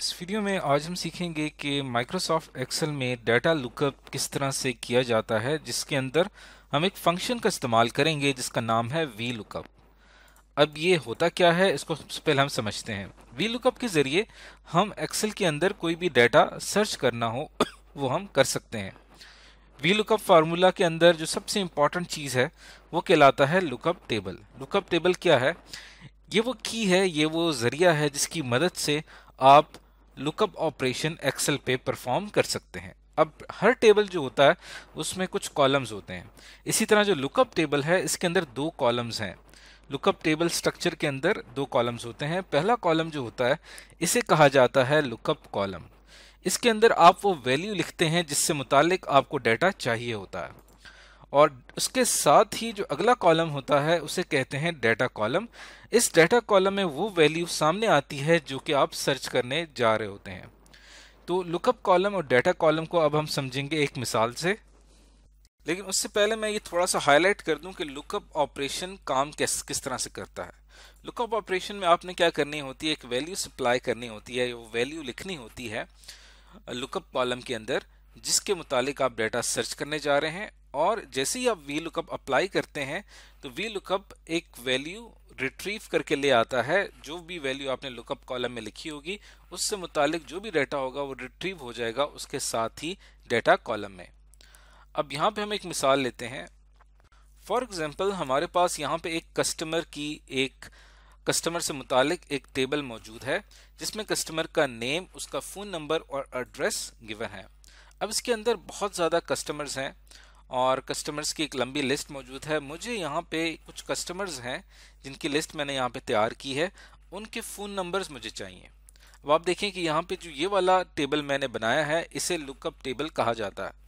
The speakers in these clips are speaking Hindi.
इस वीडियो में आज हम सीखेंगे कि माइक्रोसॉफ्ट एक्सेल में डाटा लुकअप किस तरह से किया जाता है जिसके अंदर हम एक फंक्शन का इस्तेमाल करेंगे जिसका नाम है वी लुकअप अब ये होता क्या है इसको सबसे पहले हम समझते हैं वी लुकअप के ज़रिए हम एक्सेल के अंदर कोई भी डाटा सर्च करना हो वो हम कर सकते हैं वी लुकअप फार्मूला के अंदर जो सबसे इम्पॉर्टेंट चीज़ है वो कहलाता है लुकअप टेबल लुकअप टेबल क्या है ये वो की है ये वो ज़रिया है जिसकी मदद से आप लुकअप ऑपरेशन एक्सेल पे परफॉर्म कर सकते हैं अब हर टेबल जो होता है उसमें कुछ कॉलम्स होते हैं इसी तरह जो लुकअप टेबल है इसके अंदर दो कॉलम्स हैं लुकअप टेबल स्ट्रक्चर के अंदर दो कॉलम्स होते हैं पहला कॉलम जो होता है इसे कहा जाता है लुकअप कॉलम इसके अंदर आप वो वैल्यू लिखते हैं जिससे मुतालिक आपको डाटा चाहिए होता है और उसके साथ ही जो अगला कॉलम होता है उसे कहते हैं डेटा कॉलम इस डेटा कॉलम में वो वैल्यू सामने आती है जो कि आप सर्च करने जा रहे होते हैं तो लुकअप कॉलम और डेटा कॉलम को अब हम समझेंगे एक मिसाल से लेकिन उससे पहले मैं ये थोड़ा सा हाईलाइट कर दूं कि लुकअप ऑपरेशन काम किस किस तरह से करता है लुकअप ऑपरेशन में आपने क्या करनी होती है एक वैल्यू सप्लाई करनी होती है वो वैल्यू लिखनी होती है लुकअप कॉलम के अंदर जिसके मुतालिक आप डेटा सर्च करने जा रहे हैं और जैसे ही आप वी लुकअप अप्लाई करते हैं तो वी लुकअप एक वैल्यू रिट्रीव करके ले आता है जो भी वैल्यू आपने लुकअप कॉलम में लिखी होगी उससे मुतालिक जो भी डाटा होगा वो रिट्रीव हो जाएगा उसके साथ ही डाटा कॉलम में अब यहाँ पे हम एक मिसाल लेते हैं फॉर एग्ज़ाम्पल हमारे पास यहाँ पे एक कस्टमर की एक कस्टमर से मुतालिक एक टेबल मौजूद है जिसमें कस्टमर का नेम उसका फ़ोन नंबर और एड्रेस गिवन है अब इसके अंदर बहुत ज़्यादा कस्टमर्स हैं और कस्टमर्स की एक लंबी लिस्ट मौजूद है मुझे यहाँ पे कुछ कस्टमर्स हैं जिनकी लिस्ट मैंने यहाँ पे तैयार की है उनके फ़ोन नंबर्स मुझे चाहिए अब आप देखें कि यहाँ पे जो ये वाला टेबल मैंने बनाया है इसे लुकअप टेबल कहा जाता है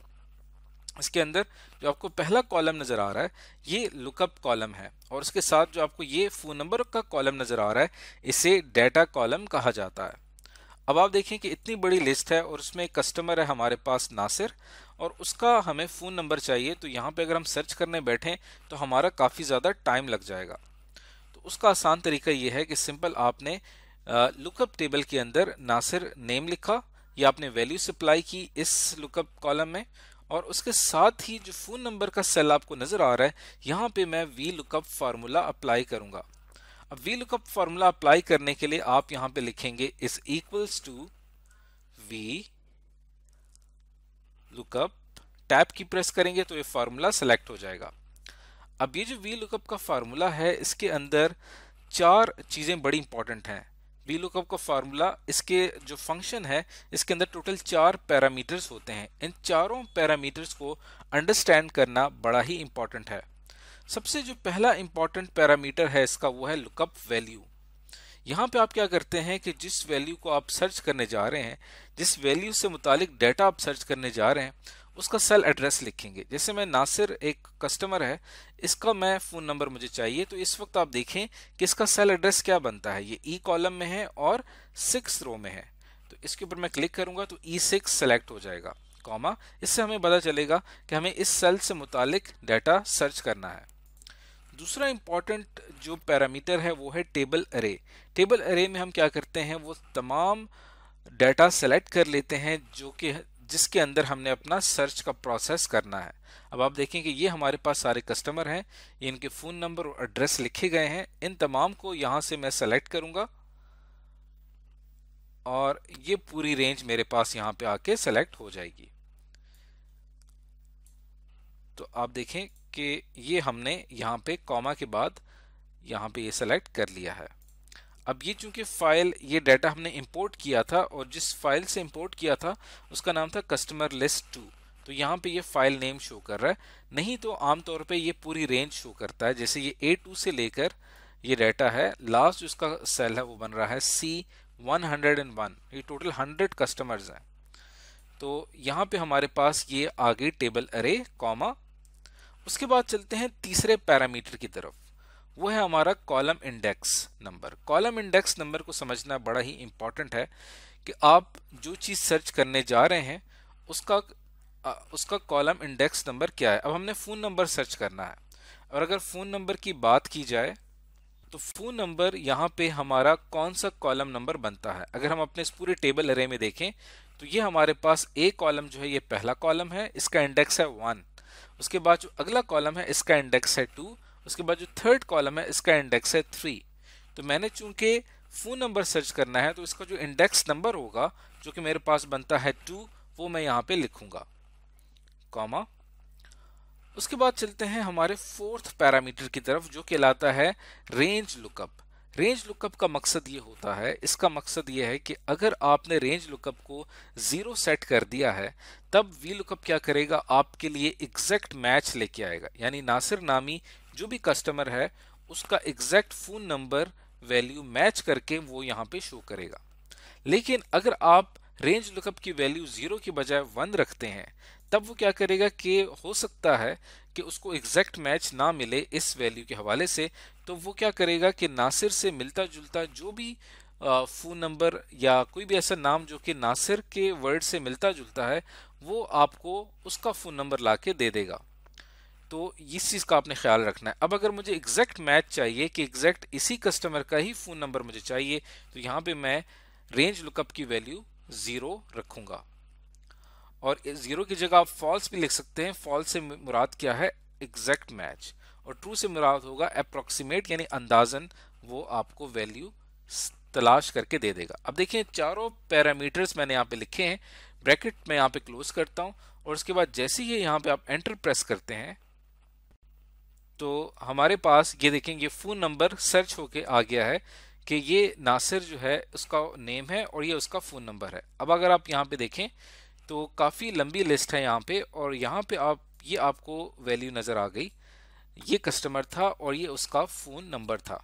इसके अंदर जो आपको पहला कॉलम नज़र आ रहा है ये लुकअप कॉलम है और उसके साथ जो आपको ये फ़ोन नंबर का कॉलम नज़र आ रहा है इसे डेटा कॉलम कहा जाता है अब आप देखें कि इतनी बड़ी लिस्ट है और उसमें एक कस्टमर है हमारे पास नासिर और उसका हमें फ़ोन नंबर चाहिए तो यहाँ पे अगर हम सर्च करने बैठें तो हमारा काफ़ी ज़्यादा टाइम लग जाएगा तो उसका आसान तरीका ये है कि सिंपल आपने लुकअप टेबल के अंदर नासिर नेम लिखा या आपने वैल्यू सप्लाई की इस लुकअप कॉलम में और उसके साथ ही जो फ़ोन नंबर का सेल आपको नज़र आ रहा है यहाँ पर मैं वी लुकअप फार्मूला अप्लाई करूँगा अब वी लुकअप फॉर्मूला अप्लाई करने के लिए आप यहां पे लिखेंगे इस equals to V lookup tab की प्रेस करेंगे तो ये फार्मूला सेलेक्ट हो जाएगा अब ये जो वी लुकअप का फार्मूला है इसके अंदर चार चीज़ें बड़ी इंपॉर्टेंट हैं वी लुकअप का फार्मूला इसके जो फंक्शन है इसके अंदर टोटल चार पैरामीटर्स होते हैं इन चारों पैरामीटर्स को अंडरस्टैंड करना बड़ा ही इंपॉर्टेंट है सबसे जो पहला इंपॉर्टेंट पैरामीटर है इसका वो है लुकअप वैल्यू यहाँ पे आप क्या करते हैं कि जिस वैल्यू को आप सर्च करने जा रहे हैं जिस वैल्यू से मुतालिक डाटा आप सर्च करने जा रहे हैं उसका सेल एड्रेस लिखेंगे जैसे मैं नासिर एक कस्टमर है इसका मैं फ़ोन नंबर मुझे चाहिए तो इस वक्त आप देखें कि इसका सेल एड्रेस क्या बनता है ये ई e कॉलम में है और सिक्स रो में है तो इसके ऊपर मैं क्लिक करूँगा तो ई सिक्स सेलेक्ट हो जाएगा कॉमा इससे हमें पता चलेगा कि हमें इस सेल से मुतालिक डाटा सर्च करना है दूसरा इम्पॉर्टेंट जो पैरामीटर है वो है टेबल अरे टेबल अरे में हम क्या करते हैं वो तमाम डाटा सेलेक्ट कर लेते हैं जो कि जिसके अंदर हमने अपना सर्च का प्रोसेस करना है अब आप देखें कि ये हमारे पास सारे कस्टमर हैं ये इनके फ़ोन नंबर और एड्रेस लिखे गए हैं इन तमाम को यहाँ से मैं सेलेक्ट करूँगा और ये पूरी रेंज मेरे पास यहाँ पे आके सेलेक्ट हो जाएगी तो आप देखें कि ये हमने यहाँ पे कॉमा के बाद यहाँ पे ये सेलेक्ट कर लिया है अब ये चूंकि फाइल ये डाटा हमने इंपोर्ट किया था और जिस फाइल से इंपोर्ट किया था उसका नाम था कस्टमर लिस्ट टू तो यहाँ पे ये फाइल नेम शो कर रहा है नहीं तो आमतौर पे ये पूरी रेंज शो करता है जैसे ये ए टू से लेकर ये डाटा है लास्ट जो इसका सेल है वो बन रहा है C one hundred and one ये टोटल हंड्रेड कस्टमर्स हैं तो यहाँ पे हमारे पास ये आगे टेबल अरे कॉमा उसके बाद चलते हैं तीसरे पैरामीटर की तरफ वो है हमारा column index number column index number को समझना बड़ा ही इम्पॉर्टेंट है कि आप जो चीज़ सर्च करने जा रहे हैं उसका उसका कॉलम इंडेक्स नंबर क्या है अब हमने फ़ोन नंबर सर्च करना है और अगर फ़ोन नंबर की बात की जाए तो फ़ोन नंबर यहाँ पे हमारा कौन सा कॉलम नंबर बनता है अगर हम अपने इस पूरे टेबल अरे में देखें तो ये हमारे पास ए कॉलम जो है ये पहला कॉलम है इसका इंडेक्स है वन उसके बाद जो अगला कॉलम है इसका इंडेक्स है टू उसके बाद जो थर्ड कॉलम है इसका इंडेक्स है थ्री तो मैंने चूंकि फ़ोन नंबर सर्च करना है तो इसका जो इंडेक्स नंबर होगा जो कि मेरे पास बनता है टू वो मैं यहाँ पे लिखूँगा कॉमा उसके बाद चलते हैं हमारे फोर्थ पैरामीटर की तरफ जो कहलाता है रेंज लुकअप रेंज लुकअप का मकसद ये होता है इसका मकसद ये है कि अगर आपने रेंज लुकअप को ज़ीरो सेट कर दिया है तब वी लुकअप क्या करेगा आपके लिए एग्जैक्ट मैच लेके आएगा यानी नासिर नामी जो भी कस्टमर है उसका exact phone number value match करके वो यहाँ पे शो करेगा लेकिन अगर आप रेंज लुकअप की वैल्यू ज़ीरो की बजाय वन रखते हैं तब वो क्या करेगा कि हो सकता है कि उसको एग्जैक्ट मैच ना मिले इस वैल्यू के हवाले से तो वो क्या करेगा कि नासिर से मिलता जुलता जो भी फ़ोन नंबर या कोई भी ऐसा नाम जो कि नासिर के वर्ड से मिलता जुलता है वो आपको उसका फ़ोन नंबर ला के दे देगा तो इस चीज़ का आपने ख्याल रखना है अब अगर मुझे एग्जैक्ट मैच चाहिए कि एग्जैक्ट इसी कस्टमर का ही फ़ोन नंबर मुझे चाहिए तो यहाँ पे मैं रेंज लुकअप की वैल्यू ज़ीरो रखूँगा और ज़ीरो की जगह आप फॉल्स भी लिख सकते हैं फॉल्स से मुराद क्या है एग्जैक्ट मैच और ट्रू से मुराद होगा अप्रोक्सीमेट यानी अंदाजन वो आपको वैल्यू तलाश करके दे देगा अब देखिए चारों पैरामीटर्स मैंने यहाँ पे लिखे हैं ब्रैकेट मैं यहाँ पे क्लोज करता हूँ और उसके बाद जैसे ही यहाँ पे आप एंटर प्रेस करते हैं तो हमारे पास ये देखें ये फ़ोन नंबर सर्च होके आ गया है कि ये नासिर जो है उसका नेम है और ये उसका फ़ोन नंबर है अब अगर आप यहाँ पे देखें तो काफ़ी लंबी लिस्ट है यहाँ पे और यहाँ पे आप ये आपको वैल्यू नज़र आ गई ये कस्टमर था और ये उसका फ़ोन नंबर था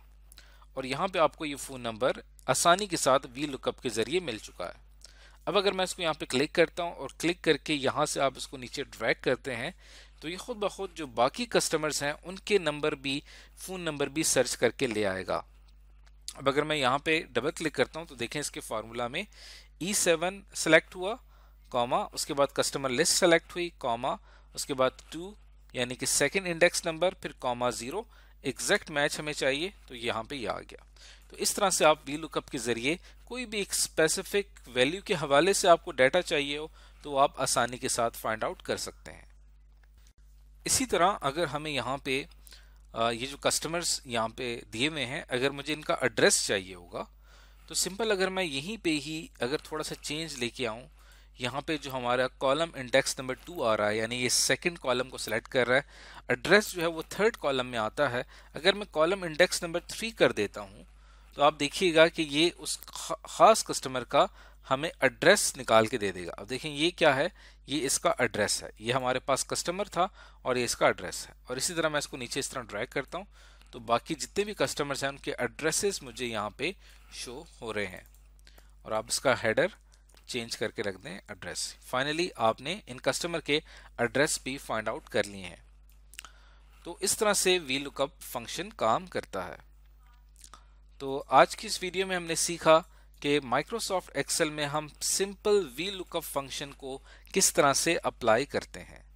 और यहाँ पे आपको ये फ़ोन नंबर आसानी के साथ वी लुकअप के ज़रिए मिल चुका है अब अगर मैं इसको यहाँ पे क्लिक करता हूँ और क्लिक करके यहाँ से आप इसको नीचे ड्रैग करते हैं तो ये खुद ब खुद जो बाकी कस्टमर्स हैं उनके नंबर भी फ़ोन नंबर भी सर्च करके ले आएगा अब अगर मैं यहाँ पे डबल क्लिक करता हूँ तो देखें इसके फार्मूला में ई सेवन सेलेक्ट हुआ कॉमा उसके बाद कस्टमर लिस्ट सेलेक्ट हुई कॉमा उसके बाद टू यानी कि सेकेंड इंडेक्स नंबर फिर कॉमा ज़ीरो एग्जैक्ट मैच हमें चाहिए तो यहाँ पे ये आ गया तो इस तरह से आप वी लुकअप के ज़रिए कोई भी एक स्पेसिफिक वैल्यू के हवाले से आपको डाटा चाहिए हो तो आप आसानी के साथ फाइंड आउट कर सकते हैं इसी तरह अगर हमें यहाँ पे ये जो कस्टमर्स यहाँ पे दिए हुए हैं अगर मुझे इनका एड्रेस चाहिए होगा तो सिंपल अगर मैं यहीं पे ही अगर थोड़ा सा चेंज लेके आऊँ यहाँ पे जो हमारा कॉलम इंडेक्स नंबर टू आ रहा है यानी ये सेकंड कॉलम को सिलेक्ट कर रहा है एड्रेस जो है वो थर्ड कॉलम में आता है अगर मैं कॉलम इंडेक्स नंबर थ्री कर देता हूँ तो आप देखिएगा कि ये उस खास कस्टमर का हमें एड्रेस निकाल के दे देगा अब देखें ये क्या है ये इसका एड्रेस है ये हमारे पास कस्टमर था और ये इसका एड्रेस है और इसी तरह मैं इसको नीचे इस तरह ड्रैग करता हूँ तो बाकी जितने भी कस्टमर्स हैं उनके एड्रेसेस मुझे यहाँ पे शो हो रहे हैं और आप इसका हेडर चेंज करके रख दें एड्रेस फाइनली आपने इन कस्टमर के एड्रेस भी फाइंड आउट कर लिए हैं तो इस तरह से वी लुकअप फंक्शन काम करता है तो आज की इस वीडियो में हमने सीखा कि माइक्रोसॉफ्ट एक्सेल में हम सिंपल वी लुकअप फंक्शन को किस तरह से अप्लाई करते हैं